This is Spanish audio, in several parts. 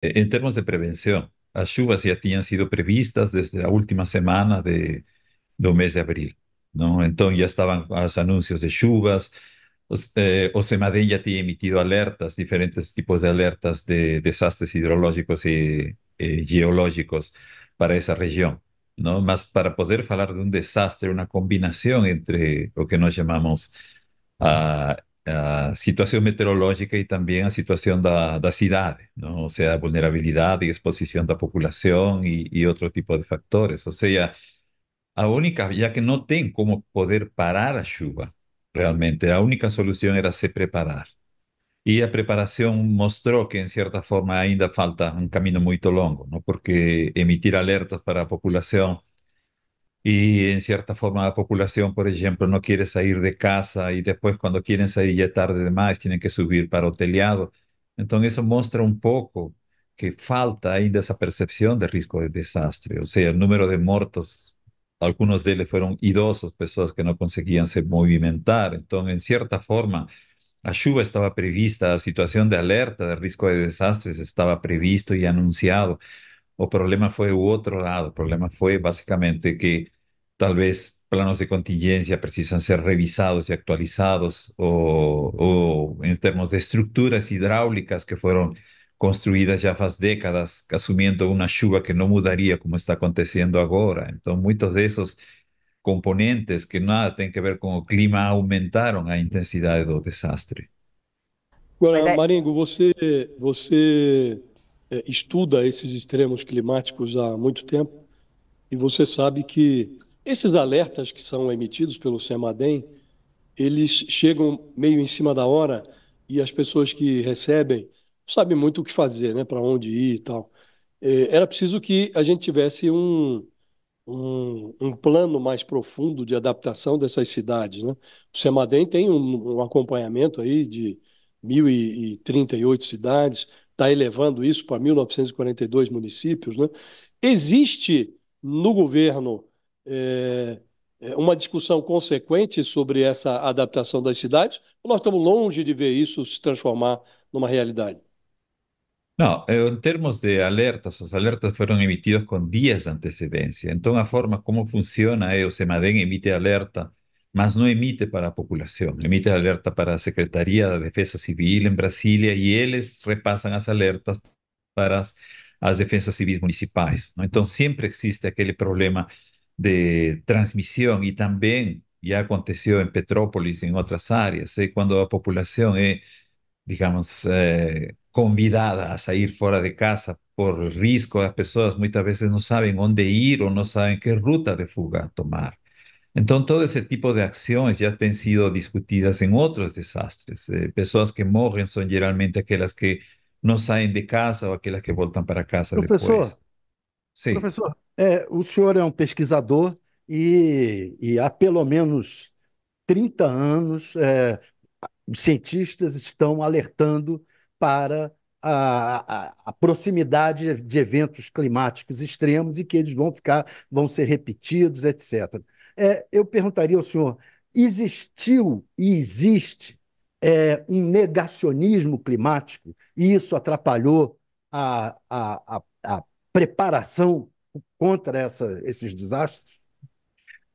Eh, en términos de prevención, las lluvias ya tenían sido previstas desde la última semana de, del mes de abril, ¿no? Entonces ya estaban los anuncios de lluvias, eh, ya tiene emitido alertas, diferentes tipos de alertas de desastres hidrológicos y geológicos para esa región, ¿no? Más para poder hablar de un desastre, una combinación entre lo que nos llamamos ah, a situación meteorológica y también a situación de da ciudad, o sea, vulnerabilidad y exposición de la población y otro tipo de factores. O sea, a única, que no ten como poder parar la chuva, realmente, la única solución era se preparar. y la preparación mostró que, en cierta forma, ainda falta un camino muy longo, no, porque emitir alertas para la población y en cierta forma la población, por ejemplo, no quiere salir de casa y después cuando quieren salir ya tarde demás tienen que subir para hoteliado. Entonces eso muestra un poco que falta ainda esa percepción de riesgo de desastre, o sea, el número de muertos, algunos de ellos fueron idosos, personas que no conseguían se movimentar. Entonces, en cierta forma, la lluvia estaba prevista, la situación de alerta de riesgo de desastres estaba previsto y anunciado o problema fue u otro lado. El problema fue básicamente que tal vez planos de contingencia precisan ser revisados y actualizados o, en términos de estructuras hidráulicas que fueron construidas ya hace décadas, asumiendo una chuva que no mudaría como está aconteciendo ahora. Entonces, muchos de esos componentes que nada tienen que ver con el clima aumentaron a intensidad del desastre. Bueno, Maringo, você, você É, estuda esses extremos climáticos há muito tempo e você sabe que esses alertas que são emitidos pelo SEMADEM, eles chegam meio em cima da hora e as pessoas que recebem sabem muito o que fazer, né, para onde ir e tal. É, era preciso que a gente tivesse um, um, um, plano mais profundo de adaptação dessas cidades. Né? O SEMADEM tem um, um acompanhamento aí de 1.038 cidades, está elevando isso para 1942 municípios, né? existe no governo é, uma discussão consequente sobre essa adaptação das cidades? Ou nós estamos longe de ver isso se transformar numa realidade? Não, eh, em termos de alertas, os alertas foram emitidos com dias de antecedência. Então, a forma como funciona é o SEMADEN emite alerta mas no emite para la población, Emite alerta para la Secretaría de Defensa Civil en Brasilia y ellos repasan las alertas para las defensas civiles municipales. Entonces siempre existe aquel problema de transmisión y también ya aconteció en Petrópolis y en otras áreas, ¿eh? Cuando la población es, digamos, eh, convidada a salir fuera de casa por riesgo, las personas muchas veces no saben dónde ir o no saben qué ruta de fuga tomar. Entonces, todo ese tipo de acciones ya han sido discutidas en otros desastres. Eh, personas que morrem son generalmente aquellas que no saem de casa ou aquelas que voltam para casa depois. Sim. Professor, é, o senhor é um pesquisador e, há pelo menos 30 anos os é, cientistas estão alertando para a, a, a, proximidade de eventos climáticos extremos e que eles vão ficar, vão ser repetidos, etc é, eu perguntaria ao senhor: existiu e existe é, um negacionismo climático e isso atrapalhou a, a, a, a preparação contra essa, esses desastres?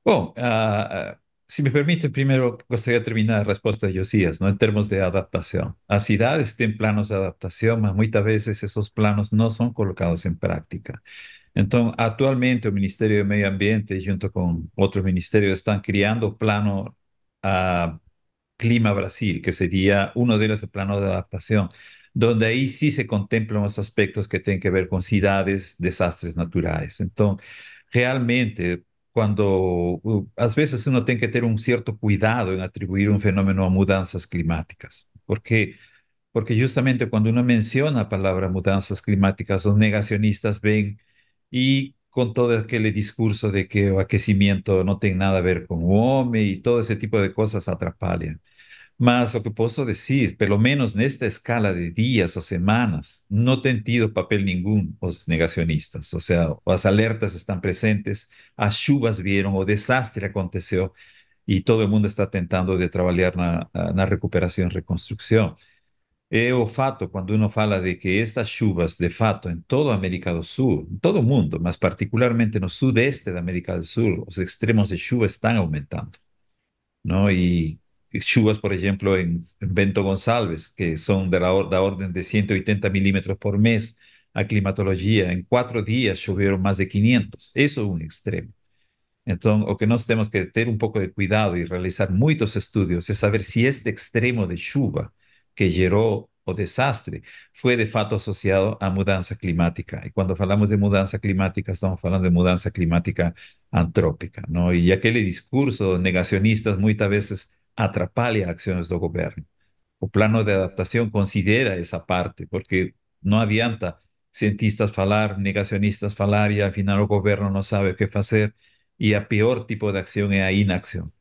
Bom, uh, se me permite, primeiro gostaria de terminar a resposta de Josias, ¿no? termos de adaptação. As cidades têm planos de adaptação, mas muitas vezes esses planos não são colocados em prática. Entonces, actualmente el Ministerio de Medio Ambiente, junto con otros ministerios están creando plano Clima Brasil, que sería uno de los plano de adaptación, donde ahí sí se contemplan los aspectos que tienen que ver con ciudades, desastres naturales. Entonces, realmente, cuando a veces uno tiene que tener un cierto cuidado en atribuir un fenómeno a mudanzas climáticas, porque porque justamente cuando uno menciona la palabra mudanzas climáticas, los negacionistas ven y con todo aquel discurso de que el aquecimiento no tiene nada a ver con un hombre y todo ese tipo de cosas atrapalia. Mas lo que puedo decir por lo menos en esta escala de días o semanas, no ha tenido papel ningún los negacionistas. O sea, las alertas están presentes, las lluvias vieron, o desastre aconteció y todo el mundo está tentando de trabajar la recuperación recuperación reconstrucción. É o fato, cuando uno habla de que estas chuvas, de fato, en toda América del Sur, en todo el mundo, más particularmente en el sudeste de América del Sur, los extremos de chuva están aumentando. Y E chuvas, por ejemplo, en Bento Gonçalves, que son de la orden de 180 milímetros por mes, a climatología, en cuatro días llovieron más de 500. Eso es un extremo. Entonces, lo que nos tenemos que tener un poco de cuidado y realizar muchos estudios es saber si este extremo de chuva que o desastre fue de fato asociado a mudanza climática. Y cuando hablamos de mudanza climática, estamos hablando de mudanza climática antrópica. no y aquel discurso negacionista veces atrapale a acciones del gobierno. O plano de adaptación considera esa parte, porque no adianta cientistas hablar, negacionistas hablar, y al final el gobierno no sabe qué hacer. Y a peor tipo de acción es la inacción.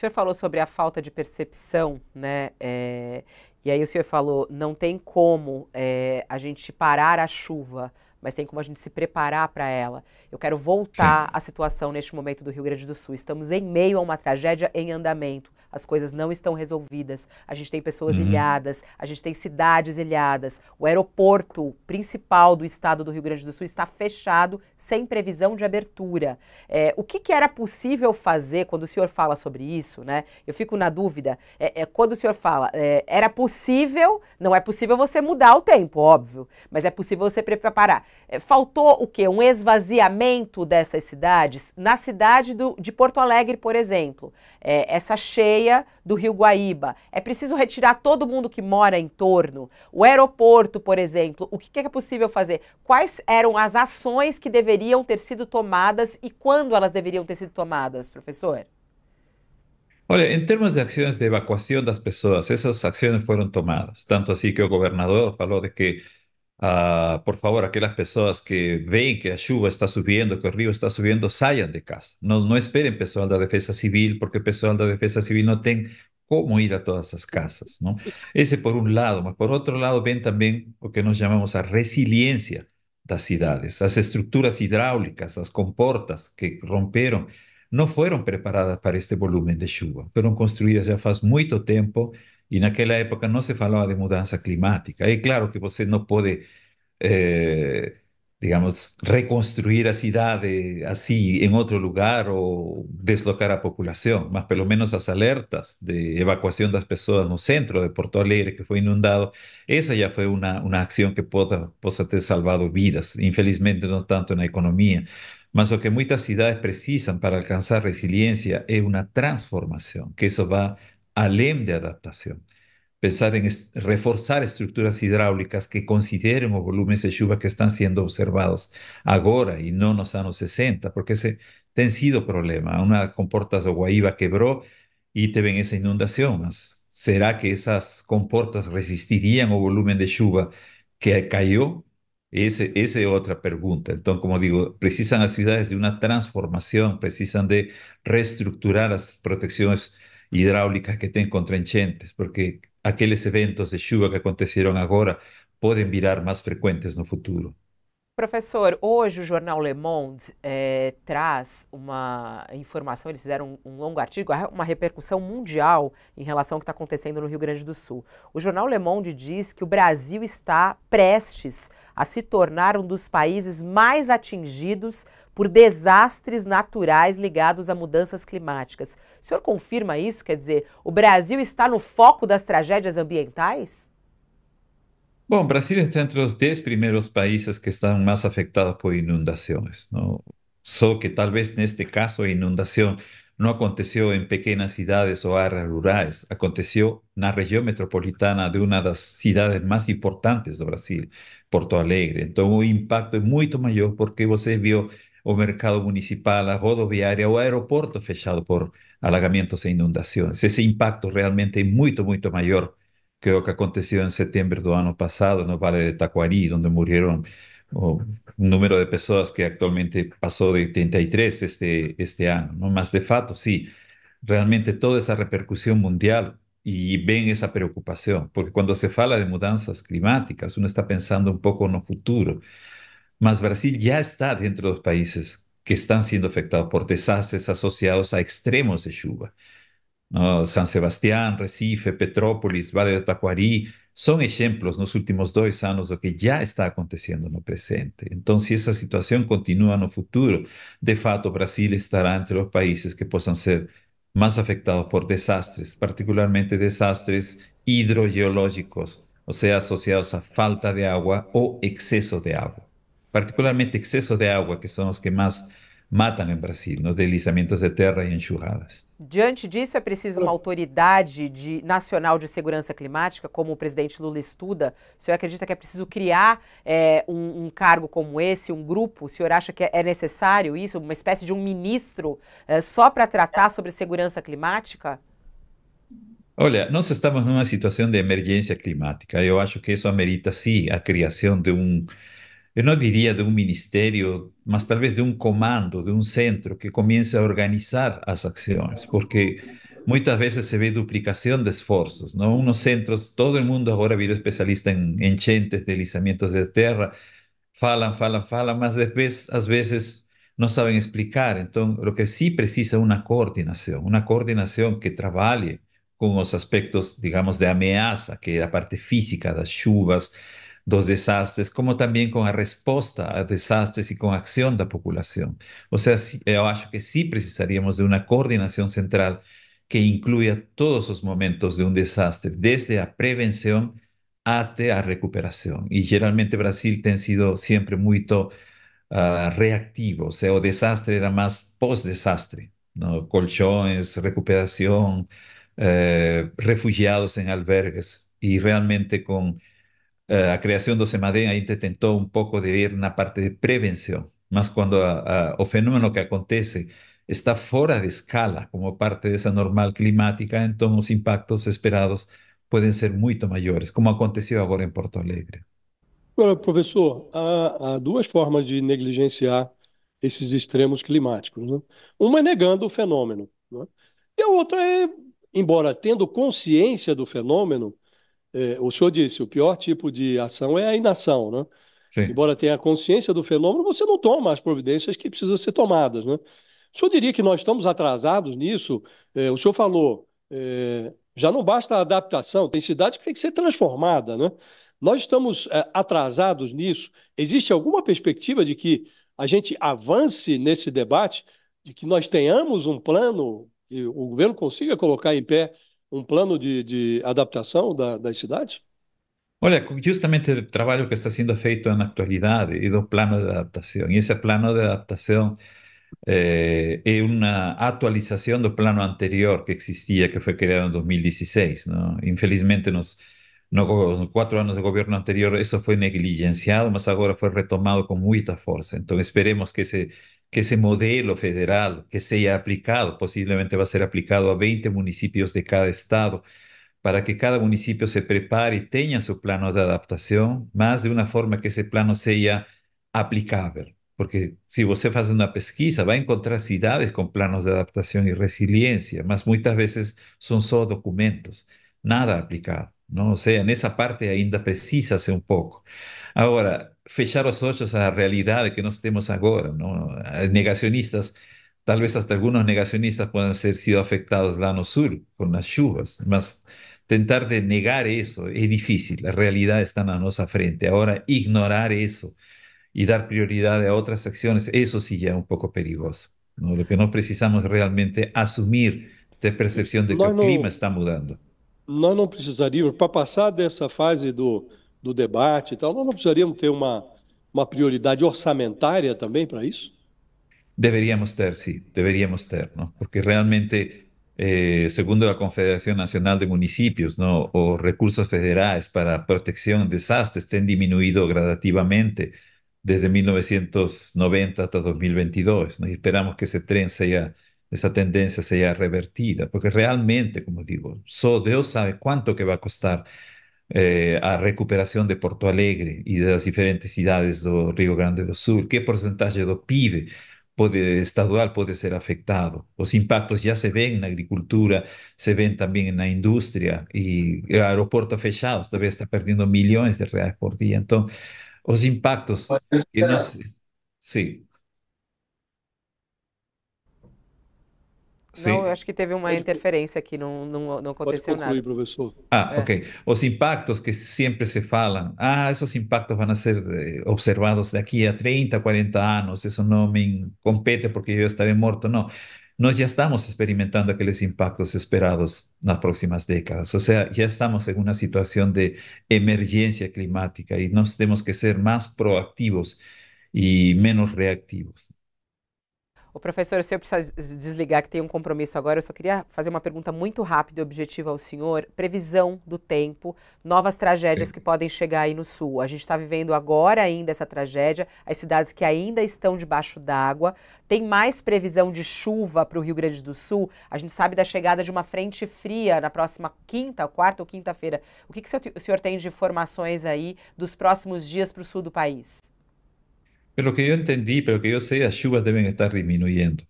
O senhor falou sobre a falta de percepção, né? É, e aí o senhor falou, não tem como é, a gente parar a chuva, mas tem como a gente se preparar para ela. Eu quero voltar Sim. à situação neste momento do Rio Grande do Sul. Estamos em meio a uma tragédia em andamento. As coisas não estão resolvidas. A gente tem pessoas uhum. ilhadas, a gente tem cidades ilhadas. O aeroporto principal do estado do Rio Grande do Sul está fechado, sem previsão de abertura. É, o que, que, era possível fazer quando o senhor fala sobre isso, né? Eu fico na dúvida. É, é, quando o senhor fala, é, era possível, não é possível você mudar o tempo, óbvio, mas é possível você preparar. É, faltou o quê? Um esvaziamento dessas cidades. Na cidade do, de Porto Alegre, por exemplo, é, essa cheia do Rio Guaíba. É preciso retirar todo mundo que mora em torno. O aeroporto, por exemplo, o que, que é possível fazer? Quais eram as ações que deveriam ter sido tomadas e quando elas deveriam ter sido tomadas, professor? Olha, em termos de acciones de evacuación de las personas, esas acciones fueron tomadas, tanto así assim que el gobernador habló de que Ah, por favor, aquellas personas que ven que la lluvia está subiendo, que el río está subiendo, salgan de casa. No, esperen personal de la defensa civil, porque personal de la defensa civil no tiene cómo ir a todas esas casas. Ese por un lado, pero por otro lado ven también lo que nos llamamos a resiliencia de las ciudades, las estructuras hidráulicas, las comportas que rompieron, no fueron preparadas para este volumen de lluvia. fueron construidas ya hace mucho tiempo y en aquella época no se hablaba de mudanza climática. Es claro que usted no puede, eh, digamos, reconstruir a ciudades así en otro lugar o deslocar a población, por pelo menos las alertas de evacuación de las personas en el centro de Porto Alegre, que fue inundado, esa ya fue una una acción que pudo haber salvado vidas. Infelizmente, no tanto en la economía. mas lo que muchas ciudades precisan para alcanzar resiliencia es una transformación, que eso va alem de adaptación. Pensar en reforzar estructuras hidráulicas que consideren los volúmenes de lluvia que están siendo observados ahora y no no nos años 60, porque ese ha sido problema. Una comporta de Guaíba y y te ven esa inundación, será que esas comportas resistirían o volumen de lluvia que cayó? esa es otra pregunta. Entonces, como digo, precisan las ciudades de una transformación, precisan de reestructurar las protecciones hidráulicas que tengan contraenchentes, porque aquellos eventos de chuva que acontecieron ahora pueden virar más frecuentes en el futuro. Professor, hoje o jornal Le Monde é, traz uma informação, eles fizeram um, um, longo artigo, é uma repercussão mundial em relação ao que está acontecendo no Rio Grande do Sul. O jornal Le Monde diz que o Brasil está prestes a se tornar um dos países mais atingidos por desastres naturais ligados a mudanças climáticas. O senhor confirma isso? Quer dizer, o Brasil está no foco das tragédias ambientais? Bueno, Brasil está entre los 10 primeros países que están más afectados por inundaciones. Solo que tal vez en este caso la inundación no aconteció en pequeñas ciudades o áreas rurais, en la región metropolitana de una de las ciudades más importantes de Brasil, Porto Alegre. Entonces, un impacto mucho mucho mayor porque usted vio o mercado municipal, a rodoviaria, o aeropuerto fechado por alagamentos e inundaciones. Ese impacto realmente es mucho, mucho mayor que lo en que en septiembre del do pasado en no Vale de tacuarí donde murieron un número de personas que actualmente pasó de 83 este, este año, no más de fato, sí, realmente toda esa repercusión mundial y ven esa preocupación, porque cuando se habla de mudanzas climáticas, uno está pensando un poco en el futuro, Más Brasil ya está dentro de los países que están siendo afectados por desastres asociados a extremos de lluvia. San Sebastián, Recife, Petrópolis, Valle de Tacuarí, son ejemplos en los últimos dos años de lo que ya está aconteciendo en el presente. Entonces, si esa situación continúa en el futuro, de fato, Brasil estará entre los países que puedan ser más afectados por desastres, particularmente desastres hidrogeológicos, o sea, asociados a falta de agua o exceso de agua. Particularmente exceso de agua, que son los que más matam em Brasil, nos deslizamentos de terra e enxurradas. Diante disso, é preciso uma autoridade de, nacional de segurança climática, como o presidente Lula estuda. O senhor acredita que é preciso criar é, um, um, cargo como esse, um grupo? O senhor acha que é necessário isso, uma espécie de um ministro é, só para tratar sobre segurança climática? Olha, nós estamos numa situação de emergência climática. Eu acho que isso amerita, sim, a criação de um yo no diría de un ministerio, más tal vez de un comando, de un centro que comience a organizar las acciones, porque muchas veces se ve duplicación de esfuerzos, ¿no? Unos centros, todo el mundo ahora vive especialista en enchentes, deslizamientos de tierra, falan, falan, falan, más después, a veces no saben explicar. Entonces, lo que sí precisa una coordinación, una coordinación que trabaje con los aspectos, digamos, de amenaza, que es la parte física, de las lluvias, dos desastres, como también con la respuesta a desastres y con acción de la población. O sea, eh, yo acho que sí precisaríamos de una coordinación central que incluya todos los momentos de un desastre, desde la prevención hasta la recuperación. Y generalmente Brasil ha sido siempre muy ah, reactivo, O sea, o desastre era más post desastre Colchones, recuperación, eh, refugiados en albergues, y realmente con Eh, a creación do SEMADEN ainda tentou un pouco de ir na parte de prevención, mas quando a, a, o fenómeno que acontece está fora de escala como parte dessa normal climática, então os impactos esperados podem ser muito maiores, como aconteceu agora em Porto Alegre. Agora, professor, há, há duas formas de negligenciar esses extremos climáticos. Né? Uma é negando o fenômeno, né? e a outra é, embora tendo consciência do fenômeno, é, o senhor disse, o pior tipo de ação é a inação, né? Sim. Embora tenha consciência do fenômeno, você não toma as providências que precisam ser tomadas, né? O senhor diria que nós estamos atrasados nisso? É, o senhor falou, é, já não basta a adaptação, tem cidade que tem que ser transformada, né? Nós estamos é, atrasados nisso. Existe alguma perspectiva de que a gente avance nesse debate, de que nós tenhamos um plano que o governo consiga colocar em pé um plano de, de adaptação da, das cidades? Olha, justamente o trabalho que está sendo feito na atualidade e do plano de adaptação. E esse plano de adaptação é, é uma atualização do plano anterior que existia, que foi criado em 2016. Não? Infelizmente, nos, nos quatro anos de governo anterior, isso foi negligenciado, mas agora foi retomado com muita força. Então, esperemos que esse que ese modelo federal que sea aplicado, posiblemente va a ser aplicado a 20 municipios de cada estado, para que cada municipio se prepare y tenga su plano de adaptación, más de una forma que ese plano sea aplicable. Porque si usted hace una pesquisa, va a encontrar ciudades con planos de adaptación y resiliencia, más muchas veces son solo documentos, nada aplicado. ¿no? O sea, en esa parte ainda precisa un poco. Ahora, fechar ojos a la realidad que nos tenemos ahora, eh, negacionistas, negacionistas, vez hasta algunos negacionistas puedan ser sido afectados lá no sur las lluvias. chuvas, mas tentar de negar eso es difícil, la realidad está a nuestra frente. Ahora, ignorar eso y dar prioridad a otras acciones, eso sí ya es un poco peligroso. ¿no? Lo que no precisamos realmente asumir ter percepción de que el clima está mudando. No no precisaríamos, para pasar de esa fase do do debate e tal, nós não precisaríamos ter uma, uma para eso? Deberíamos tener, sí, deberíamos ter, Porque realmente, eh, según la Confederación Nacional de Municipios, ¿no? O recursos federales para protección de desastres han disminuido gradativamente desde 1990 hasta 2022, ¿no? esperamos que ese tren sea, esa tendencia sea revertida, porque realmente, como digo, solo Dios sabe cuánto que va a costar eh, a recuperación de Porto Alegre y de las diferentes ciudades del Río Grande do Sul? ¿qué porcentaje del PIB puede estadual puede ser afectado? Los impactos ya se ven en la agricultura, se ven también la la y y el aeropuerto fechado, todavía está perdiendo millones de reales por día. Entonces, los impactos pues, que Sim. Não, eu acho que teve uma interferência aqui, não, não, não aconteceu Pode concluir, nada. professor. Ah, é. ok. Os impactos que sempre se falam, ah, esses impactos vão ser eh, observados daqui a 30, 40 anos, isso não me compete porque eu estarei morto, não. Nós já estamos experimentando aqueles impactos esperados nas próximas décadas. Ou seja, já estamos em uma situação de emergência climática e nós temos que ser mais proativos e menos reativos. O professor, o senhor precisa desligar que tem um compromisso agora. Eu só queria fazer uma pergunta muito rápida e objetiva ao senhor. Previsão do tempo, novas tragédias Sim. que podem chegar aí no sul. A gente está vivendo agora ainda essa tragédia, as cidades que ainda estão debaixo d'água. Tem mais previsão de chuva para o Rio Grande do Sul? A gente sabe da chegada de uma frente fria na próxima quinta, quarta ou quinta-feira. O que, que o senhor tem de informações aí dos próximos dias para o sul do país? lo que yo entendí, pero que yo sé, las lluvias deben estar disminuyendo.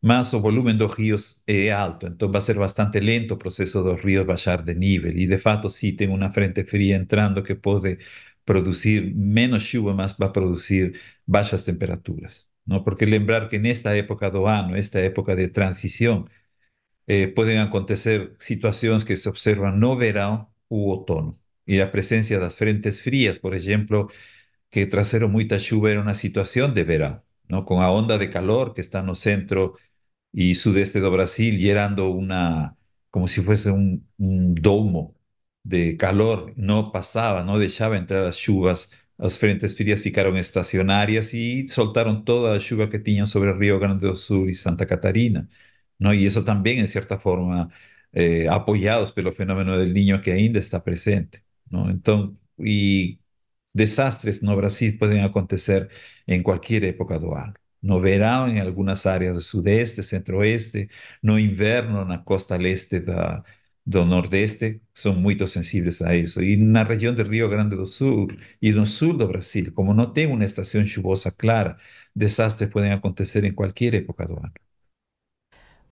Más o volumen de los ríos es eh, alto, entonces va a ser bastante lento el proceso de los ríos bajar de nivel. Y de facto sí, tengo una frente fría entrando que puede producir menos lluvia, más va a producir bajas temperaturas. ¿no? Porque lembrar que en esta época de año, esta época de transición, eh, pueden acontecer situaciones que se observan no verano u otoño. Y la presencia de las frentes frías, por ejemplo, que Trasero mucha chuva era una situación de verano, ¿no? con la onda de calor que está en el centro y sudeste de Brasil, llenando una, como si fuese un, domo de calor, no pasaba, no dejaba entrar las chuvas, las frentes frías ficaron estacionarias y soltaron toda la chuva que tenían sobre el Río Grande do Sur y Santa Catarina, ¿no? Y eso también, en cierta forma, eh, apoyados por el fenómeno del niño que ainda está presente, ¿no? Entonces, y Desastres no Brasil pueden acontecer en cualquier época del año, No verano en algunas áreas del sudeste, centro-oeste, no en la costa leste del este, do nordeste, son muy sensibles a Y en la región del río Grande do Sul y del sur de Brasil, como no tem una estación chuvosa clara, desastres pueden acontecer en cualquier época del año.